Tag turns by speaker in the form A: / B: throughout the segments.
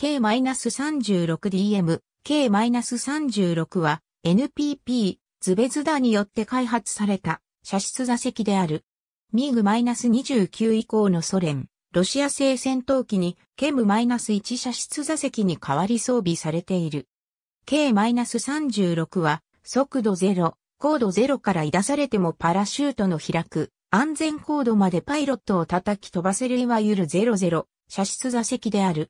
A: K-36DM、K-36 は NPP、ズベズダによって開発された射出座席である。ミグ -29 以降のソ連、ロシア製戦闘機に KEM-1 射出座席に代わり装備されている。K-36 は速度0、高度0から出されてもパラシュートの開く安全高度までパイロットを叩き飛ばせるいわゆる00射出座席である。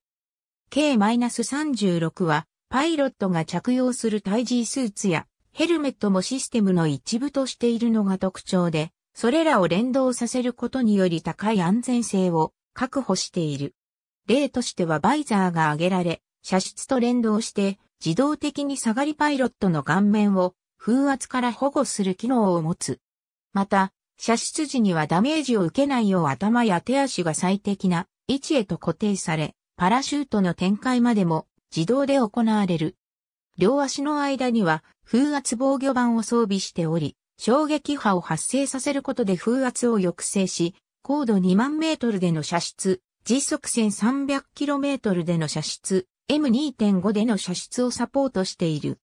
A: K-36 は、パイロットが着用する対 G スーツやヘルメットもシステムの一部としているのが特徴で、それらを連動させることにより高い安全性を確保している。例としてはバイザーが上げられ、射出と連動して自動的に下がりパイロットの顔面を風圧から保護する機能を持つ。また、射出時にはダメージを受けないよう頭や手足が最適な位置へと固定され、パラシュートの展開までも自動で行われる。両足の間には風圧防御板を装備しており、衝撃波を発生させることで風圧を抑制し、高度2万メートルでの射出、時速 1300km での射出、M2.5 での射出をサポートしている。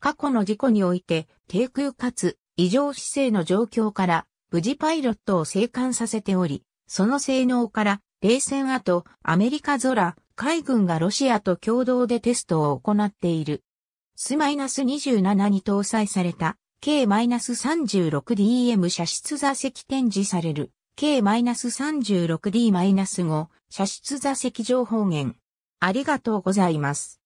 A: 過去の事故において、低空かつ異常姿勢の状況から、無事パイロットを生還させており、その性能から冷戦後、アメリカ空、海軍がロシアと共同でテストを行っている。ス2 7に搭載された K-36DM 射出座席展示される K-36D-5 射出座席情報源。ありがとうござ
B: います。